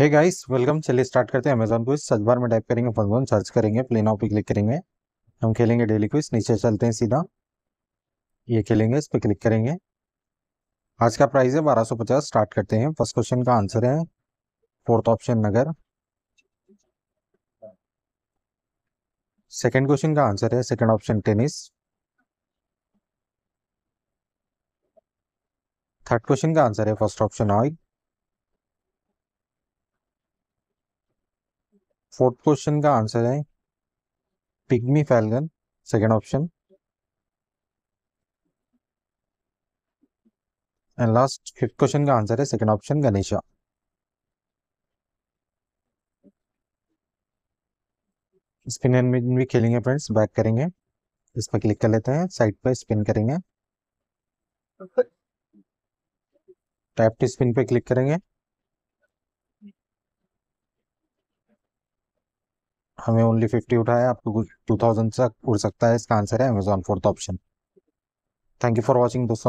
हे guys welcome चलिए start करते हैं अमेजोन क्विज सर्च बार में टाइप करेंगे फोन फोन सर्च करेंगे प्ले नाउ पे क्लिक करेंगे हम खेलेंगे डेली क्विज नीचे चलते हैं सीधा ये खेलेंगे इस पर क्लिक करेंगे आज का प्राइस है बारह सौ पचास स्टार्ट करते हैं फर्स्ट क्वेश्चन का आंसर है फोर्थ ऑप्शन नगर सेकेंड क्वेश्चन का आंसर है second option tennis third question का आंसर है first option oil fourth question का आंसर है pygmy falcon second option and last fifth question का आंसर है second option Ganesha spin and भी खेलेंगे फ्रेंड्स बैक करेंगे इस पर क्लिक कर लेते हैं साइड पर स्पिन करेंगे टैप टू स्पिन पे क्लिक करेंगे हमें ओनली फिफ्टी उठाया आपको टू थाउजेंड तक उड़ सकता है इसका आंसर है Amazon fourth option thank you for watching दोस्तों